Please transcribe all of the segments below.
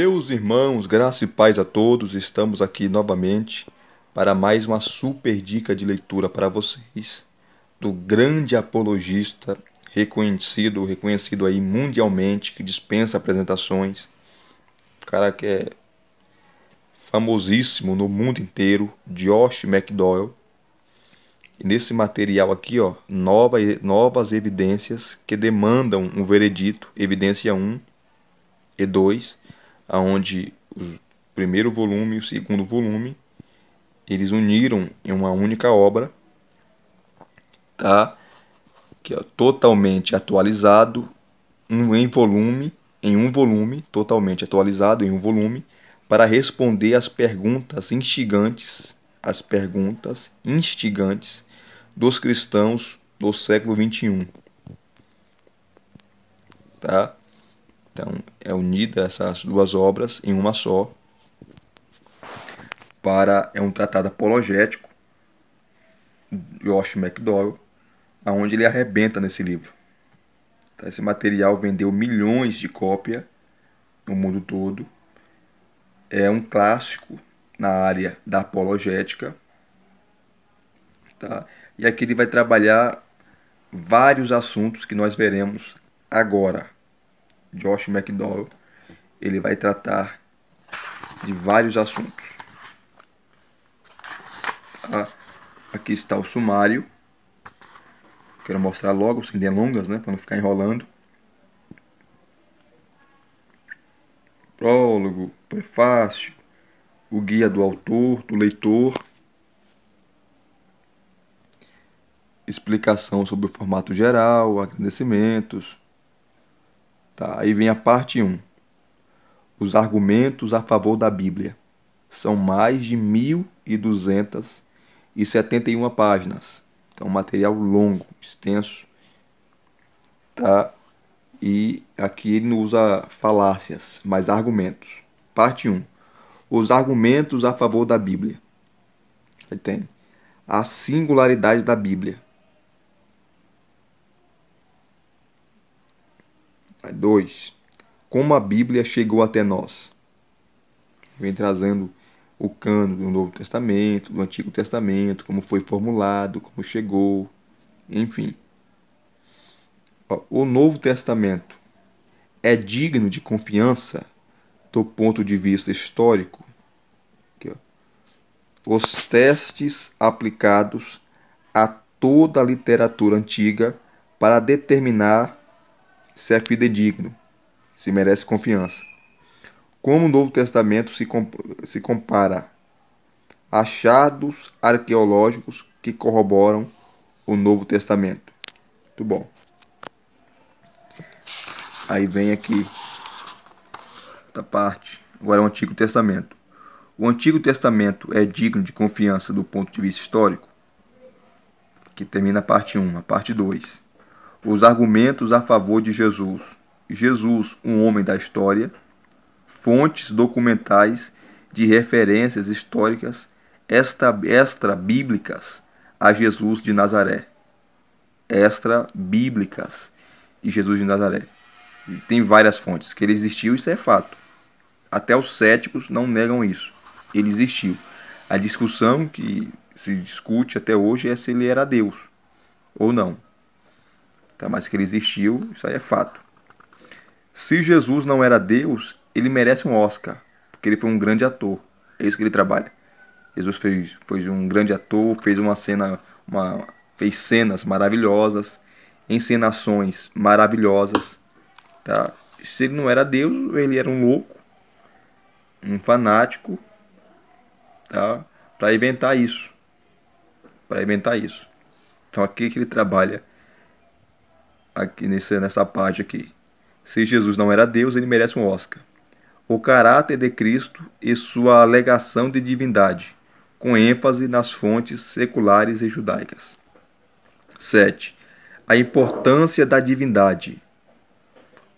Meus irmãos, graça e paz a todos, estamos aqui novamente para mais uma super dica de leitura para vocês do grande apologista reconhecido, reconhecido aí mundialmente, que dispensa apresentações. O cara que é famosíssimo no mundo inteiro, Josh McDowell. E nesse material aqui, ó, nova, novas evidências que demandam um veredito, evidência 1 e 2 aonde o primeiro volume e o segundo volume eles uniram em uma única obra, tá? Que é totalmente atualizado, um em volume, em um volume, totalmente atualizado em um volume, para responder às perguntas instigantes, as perguntas instigantes dos cristãos do século 21. Tá? Então é unida essas duas obras em uma só. Para é um tratado apologético de Josh McDowell, aonde ele arrebenta nesse livro. Tá, esse material vendeu milhões de cópias no mundo todo. É um clássico na área da apologética. Tá? E aqui ele vai trabalhar vários assuntos que nós veremos agora. Josh McDowell, ele vai tratar de vários assuntos. Ah, aqui está o sumário. Quero mostrar logo, sem delongas, né, para não ficar enrolando. Prólogo, prefácio, o guia do autor, do leitor, explicação sobre o formato geral, agradecimentos, Tá, aí vem a parte 1. Os argumentos a favor da Bíblia. São mais de 1.271 páginas. Então, material longo, extenso. Tá? E aqui ele não usa falácias, mas argumentos. Parte 1. Os argumentos a favor da Bíblia. Aí tem a singularidade da Bíblia. 2. Como a Bíblia chegou até nós. Vem trazendo o cano do Novo Testamento, do Antigo Testamento, como foi formulado, como chegou, enfim. O Novo Testamento é digno de confiança do ponto de vista histórico. Aqui, Os testes aplicados a toda a literatura antiga para determinar se é fidedigno, se merece confiança. Como o Novo Testamento se, comp se compara? Achados arqueológicos que corroboram o Novo Testamento. Muito bom. Aí vem aqui a parte. Agora é o Antigo Testamento. O Antigo Testamento é digno de confiança do ponto de vista histórico? Que termina a parte 1, a parte 2 os argumentos a favor de Jesus. Jesus, um homem da história, fontes documentais de referências históricas extra-bíblicas a Jesus de Nazaré. Extra-bíblicas de Jesus de Nazaré. E tem várias fontes. Que ele existiu, isso é fato. Até os céticos não negam isso. Ele existiu. A discussão que se discute até hoje é se ele era Deus ou não tá? mas que ele existiu, isso aí é fato. Se Jesus não era Deus, ele merece um Oscar, porque ele foi um grande ator. É isso que ele trabalha. Jesus fez, fez um grande ator, fez uma cena, uma, fez cenas maravilhosas, encenações maravilhosas. Tá? Se ele não era Deus, ele era um louco, um fanático, tá? Para inventar isso, para inventar isso. Então aqui é que ele trabalha aqui nessa, nessa parte aqui. Se Jesus não era Deus, ele merece um Oscar. O caráter de Cristo e sua alegação de divindade, com ênfase nas fontes seculares e judaicas. 7. A importância da divindade.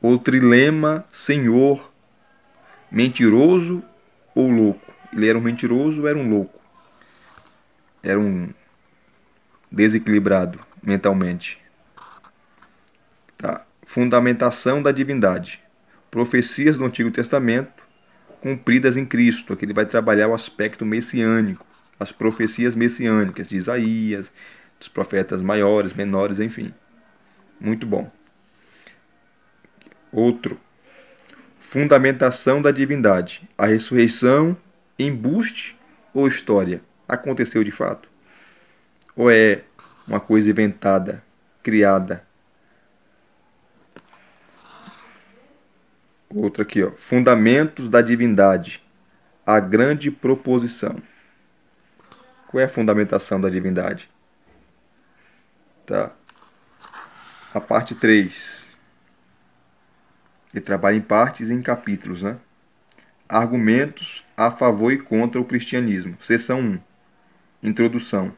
O trilema Senhor, mentiroso ou louco? Ele era um mentiroso ou era um louco? Era um desequilibrado mentalmente. Tá? Fundamentação da divindade. Profecias do Antigo Testamento cumpridas em Cristo. Aqui ele vai trabalhar o aspecto messiânico, as profecias messiânicas de Isaías, dos profetas maiores, menores, enfim. Muito bom. Outro. Fundamentação da divindade. A ressurreição, embuste ou história? Aconteceu de fato? Ou é uma coisa inventada, criada, Outra aqui, ó. Fundamentos da divindade. A grande proposição. Qual é a fundamentação da divindade? Tá. A parte 3. Ele trabalha em partes e em capítulos, né? Argumentos a favor e contra o cristianismo. Seção 1. Introdução.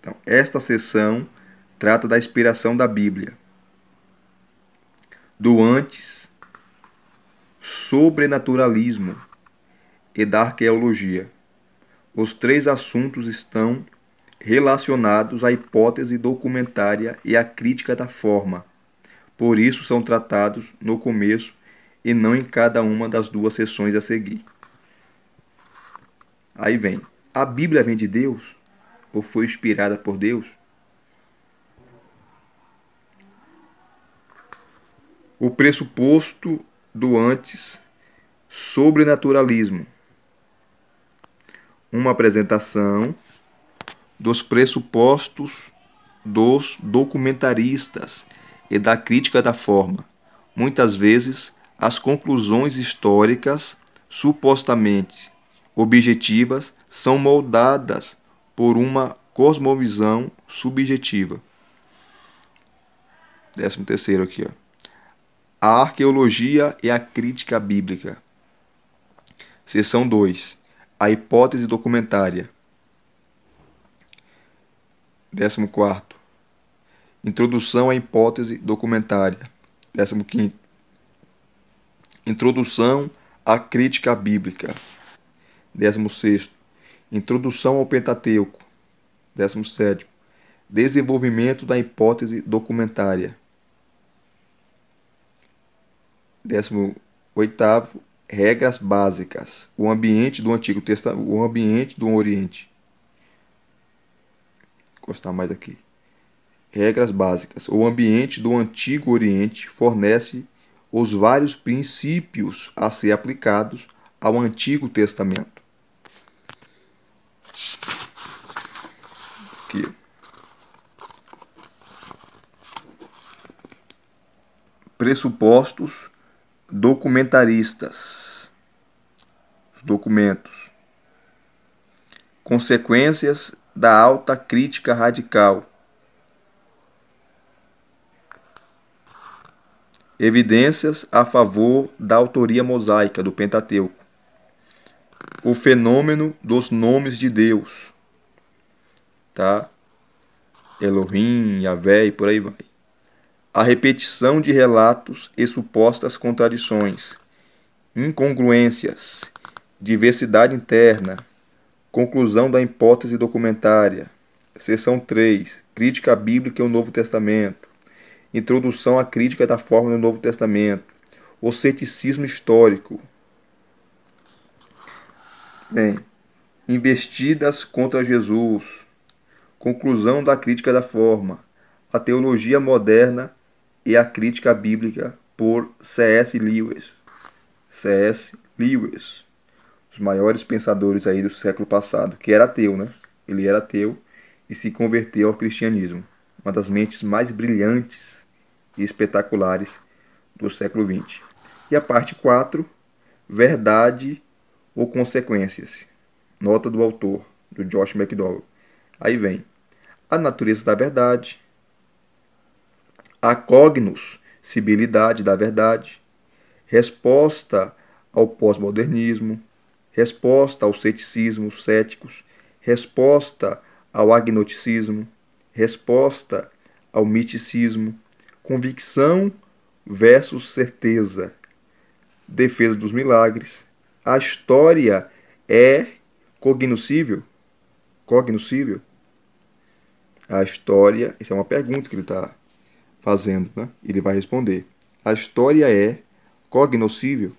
Então, esta seção trata da inspiração da Bíblia. Do antes sobrenaturalismo e da arqueologia. Os três assuntos estão relacionados à hipótese documentária e à crítica da forma. Por isso são tratados no começo e não em cada uma das duas sessões a seguir. Aí vem: a Bíblia vem de Deus ou foi inspirada por Deus? O pressuposto do antes sobrenaturalismo. Uma apresentação dos pressupostos dos documentaristas e da crítica da forma. Muitas vezes, as conclusões históricas supostamente objetivas são moldadas por uma cosmovisão subjetiva. Décimo terceiro aqui, ó. A arqueologia e a crítica bíblica. Seção 2. A hipótese documentária. 14. Introdução à hipótese documentária. 15. Introdução à crítica bíblica. 16. Introdução ao Pentateuco. 17. Desenvolvimento da hipótese documentária. 18 regras básicas. O ambiente do Antigo Testamento, o ambiente do Oriente. Vou gostar mais aqui. Regras básicas. O ambiente do Antigo Oriente fornece os vários princípios a ser aplicados ao Antigo Testamento. Aqui. Pressupostos documentaristas, os documentos, consequências da alta crítica radical, evidências a favor da autoria mosaica do Pentateuco, o fenômeno dos nomes de Deus, tá? Elohim, Yahvé e por aí vai a repetição de relatos e supostas contradições, incongruências, diversidade interna, conclusão da hipótese documentária, seção 3, crítica bíblica e o Novo Testamento, introdução à crítica da forma do Novo Testamento, o ceticismo histórico. Bem, investidas contra Jesus, conclusão da crítica da forma, a teologia moderna e a Crítica Bíblica por C.S. Lewis. C.S. Lewis, os maiores pensadores aí do século passado, que era ateu, né? Ele era ateu e se converteu ao cristianismo. Uma das mentes mais brilhantes e espetaculares do século XX. E a parte 4, Verdade ou Consequências. Nota do autor, do Josh McDowell. Aí vem a natureza da verdade, acognos, cibilidade da verdade, resposta ao pós-modernismo, resposta aos ceticismos céticos, resposta ao agnoticismo, resposta ao miticismo, convicção versus certeza, defesa dos milagres. A história é cognoscível? Cognoscível? A história, isso é uma pergunta que ele está fazendo, né? Ele vai responder. A história é cognoscível.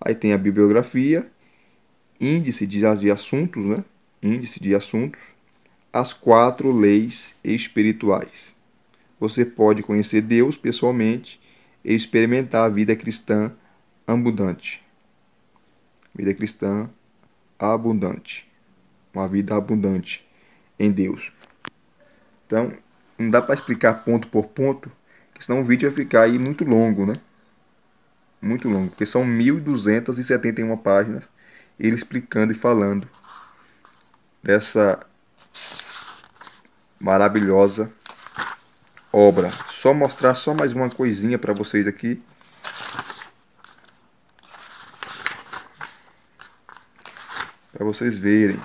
Aí tem a bibliografia, índice de, de assuntos, né? Índice de assuntos, as quatro leis espirituais. Você pode conhecer Deus pessoalmente e experimentar a vida cristã abundante. Vida cristã abundante. Uma vida abundante em Deus. Então, não dá para explicar ponto por ponto, senão o vídeo vai ficar aí muito longo, né? Muito longo, porque são 1271 páginas ele explicando e falando dessa maravilhosa obra. Só mostrar só mais uma coisinha para vocês aqui. Para vocês verem.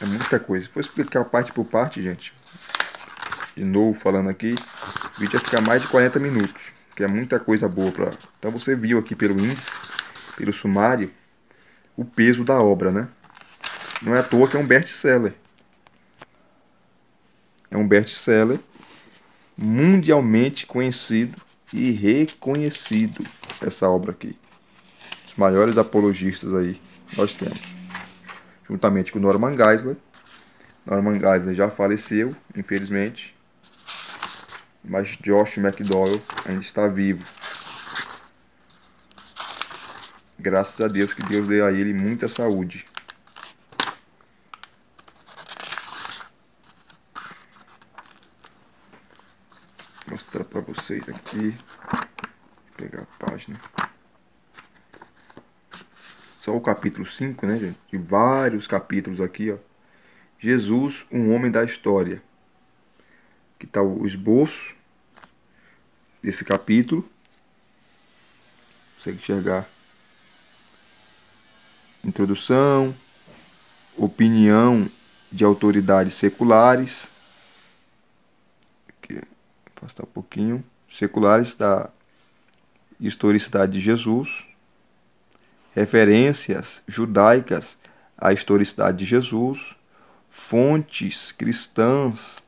É muita coisa. Se for explicar parte por parte, gente, de novo falando aqui, o vídeo vai ficar mais de 40 minutos, que é muita coisa boa para. Então você viu aqui pelo índice, pelo sumário, o peso da obra, né? Não é à toa que é um best-seller. É um best-seller mundialmente conhecido e reconhecido essa obra aqui. Os maiores apologistas aí nós temos juntamente com Norman Geisler. Norman Geisler já faleceu, infelizmente, mas Josh McDowell ainda está vivo. Graças a Deus que Deus deu a ele muita saúde. Vou mostrar para vocês aqui. Vou pegar a página só o capítulo 5, né, gente? De vários capítulos aqui, ó. Jesus, um homem da história. Que tá o esboço desse capítulo. Consegue enxergar. Introdução, opinião de autoridades seculares. Aqui, afastar um pouquinho. Seculares da historicidade de Jesus referências judaicas à historicidade de Jesus, fontes cristãs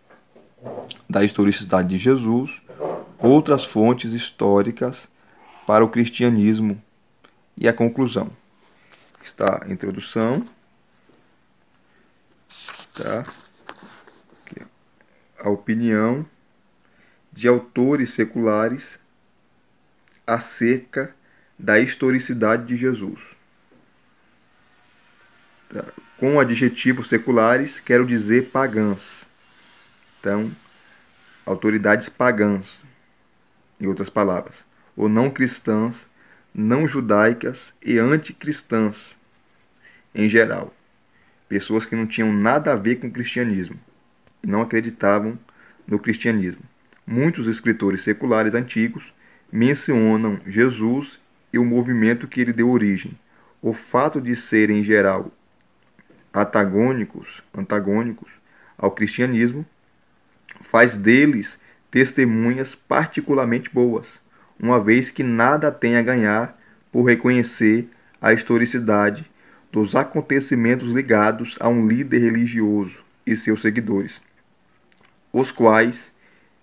da historicidade de Jesus, outras fontes históricas para o cristianismo e a conclusão. Está a introdução. Tá? a opinião de autores seculares acerca da historicidade de Jesus. Tá. Com adjetivos seculares, quero dizer pagãs. Então, autoridades pagãs, em outras palavras, ou não cristãs, não judaicas e anticristãs em geral. Pessoas que não tinham nada a ver com o cristianismo e não acreditavam no cristianismo. Muitos escritores seculares antigos mencionam Jesus e o movimento que lhe deu origem. O fato de serem, em geral, antagônicos, antagônicos ao cristianismo faz deles testemunhas particularmente boas, uma vez que nada tem a ganhar por reconhecer a historicidade dos acontecimentos ligados a um líder religioso e seus seguidores, os quais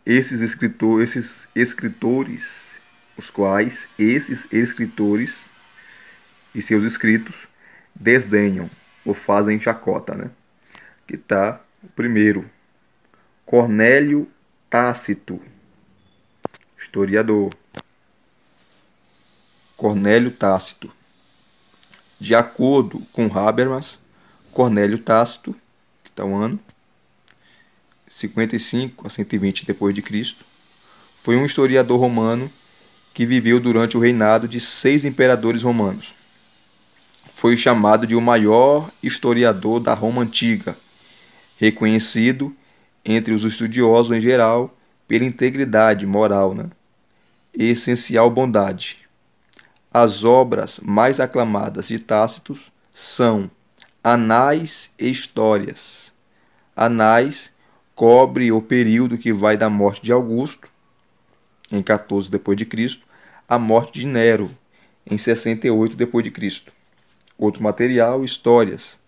esses, escritor, esses escritores os quais esses escritores e seus escritos desdenham ou fazem chacota, né? Que tá o primeiro, Cornélio Tácito, historiador. Cornélio Tácito. De acordo com Habermas, Cornélio Tácito, que está o um ano 55 a 120 depois de Cristo, foi um historiador romano que viveu durante o reinado de seis imperadores romanos. Foi chamado de o maior historiador da Roma antiga, reconhecido entre os estudiosos em geral pela integridade moral né? e essencial bondade. As obras mais aclamadas de Tácitos são Anais e Histórias. Anais cobre o período que vai da morte de Augusto, em 14 depois de Cristo, a morte de Nero, em 68 d.C. Outro material, Histórias,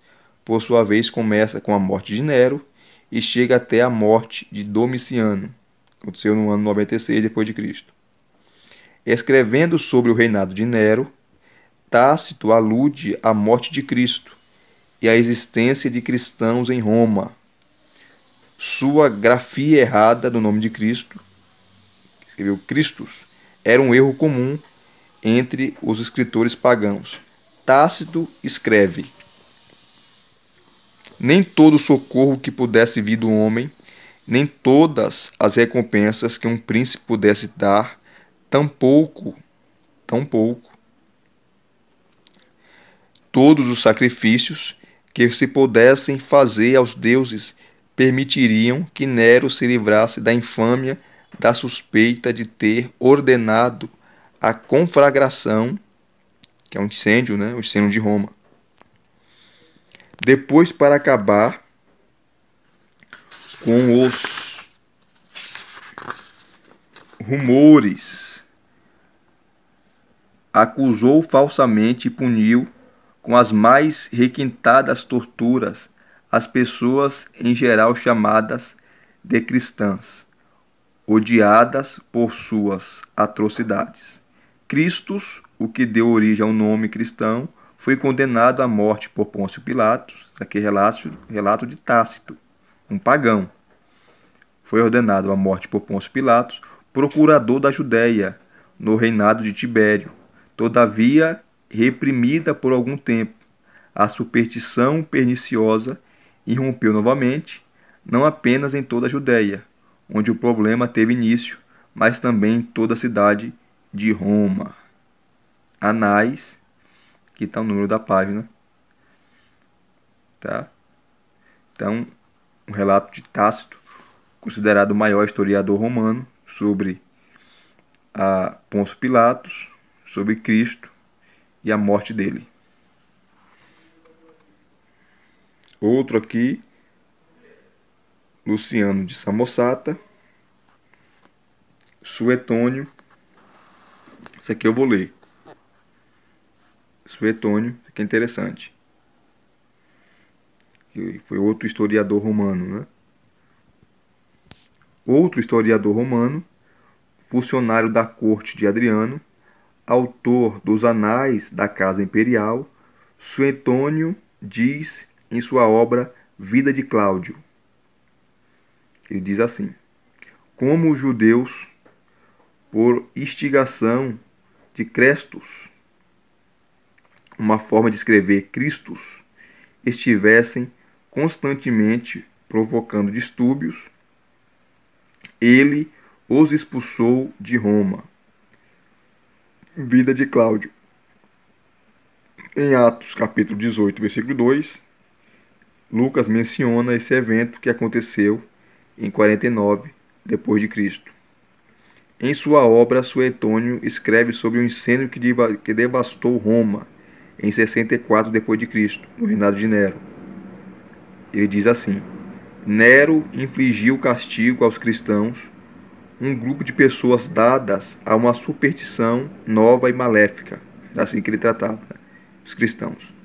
por sua vez começa com a morte de Nero e chega até a morte de Domiciano, aconteceu no ano 96 d.C. Escrevendo sobre o reinado de Nero, Tácito alude à morte de Cristo e à existência de cristãos em Roma. Sua grafia errada do nome de Cristo, escreveu Cristos, era um erro comum entre os escritores pagãos. Tácito escreve: Nem todo o socorro que pudesse vir do homem, nem todas as recompensas que um príncipe pudesse dar, tampouco, tampouco, todos os sacrifícios que se pudessem fazer aos deuses permitiriam que Nero se livrasse da infâmia da suspeita de ter ordenado a conflagração, que é um incêndio, né? O incêndio de Roma. Depois, para acabar com os rumores, acusou falsamente e puniu com as mais requintadas torturas as pessoas em geral chamadas de cristãs odiadas por suas atrocidades. Cristos, o que deu origem ao nome cristão, foi condenado à morte por Pôncio Pilatos, isso aqui é relato, relato de Tácito, um pagão. Foi ordenado à morte por Pôncio Pilatos, procurador da Judéia, no reinado de Tibério, todavia reprimida por algum tempo. A superstição perniciosa irrompeu novamente, não apenas em toda a Judéia, onde o problema teve início, mas também em toda a cidade de Roma. Anais, que está o número da página, tá? Então, um relato de Tácito, considerado o maior historiador romano, sobre a Pilatos, sobre Cristo e a morte dele. Outro aqui Luciano de Samosata, Suetônio, isso aqui eu vou ler. Suetônio, isso aqui é interessante. Foi outro historiador romano, né? Outro historiador romano, funcionário da corte de Adriano, autor dos Anais da Casa Imperial, Suetônio diz em sua obra Vida de Cláudio, ele diz assim: Como os judeus, por instigação de Crestos, uma forma de escrever Cristos, estivessem constantemente provocando distúrbios, ele os expulsou de Roma. Vida de Cláudio. Em Atos capítulo 18, versículo 2, Lucas menciona esse evento que aconteceu em 49 depois de Cristo. Em sua obra, Suetônio escreve sobre o um incêndio que, deva que devastou Roma em 64 depois de Cristo, no reinado de Nero. Ele diz assim: Nero infligiu castigo aos cristãos, um grupo de pessoas dadas a uma superstição nova e maléfica. Era assim que ele tratava né? os cristãos.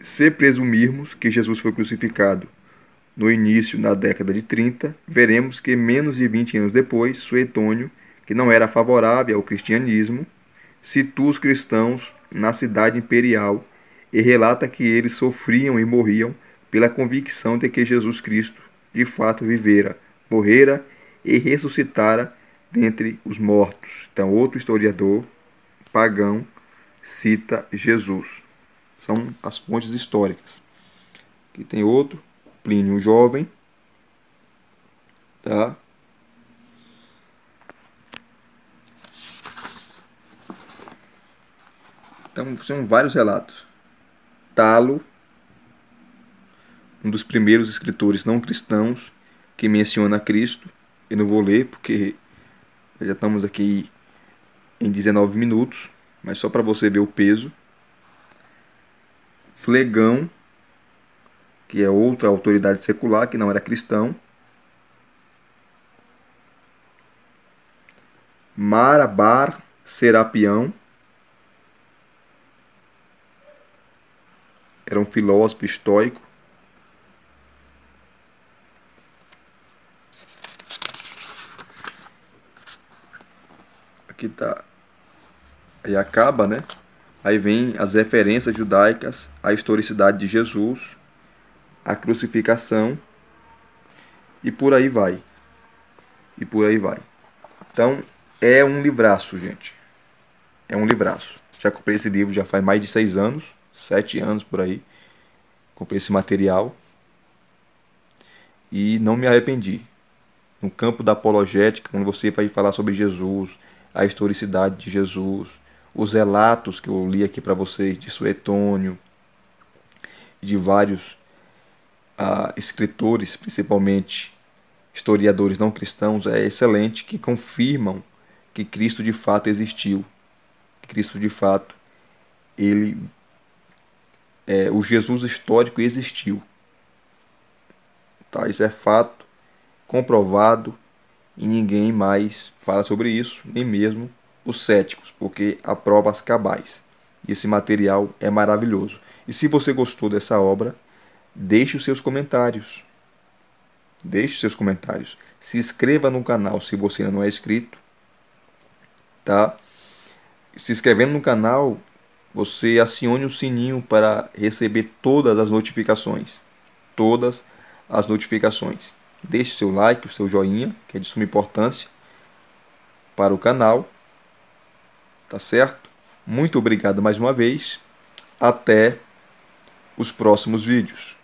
Se presumirmos que Jesus foi crucificado no início da década de 30, veremos que menos de 20 anos depois, Suetônio, que não era favorável ao cristianismo, situa os cristãos na cidade imperial e relata que eles sofriam e morriam pela convicção de que Jesus Cristo de fato vivera, morrera e ressuscitara dentre os mortos. Então, outro historiador pagão cita Jesus. São as fontes históricas. Aqui tem outro Plínio Jovem, tá? Então, são vários relatos. Talo, um dos primeiros escritores não cristãos que menciona Cristo. Eu não vou ler porque já estamos aqui em 19 minutos, mas só para você ver o peso. Flegão, que é outra autoridade secular, que não era cristão. Marabar Serapião era um filósofo estoico. Aqui tá. Aí acaba, né? Aí vem as referências judaicas à historicidade de Jesus a crucificação e por aí vai. E por aí vai. Então, é um livraço, gente. É um livraço. Já comprei esse livro já faz mais de seis anos, sete anos por aí. Comprei esse material e não me arrependi. No campo da apologética, quando você vai falar sobre Jesus, a historicidade de Jesus, os relatos que eu li aqui para vocês de Suetônio, de vários a escritores, principalmente historiadores não cristãos, é excelente, que confirmam que Cristo de fato existiu. Que Cristo de fato, ele é, o Jesus histórico existiu. Tá, isso é fato, comprovado, e ninguém mais fala sobre isso, nem mesmo os céticos, porque há provas cabais. E esse material é maravilhoso. E se você gostou dessa obra, Deixe os seus comentários. Deixe os seus comentários. Se inscreva no canal se você ainda não é inscrito. Tá? Se inscrevendo no canal, você acione o sininho para receber todas as notificações. Todas as notificações. Deixe seu like, o seu joinha, que é de suma importância para o canal. Tá certo? Muito obrigado mais uma vez. Até os próximos vídeos.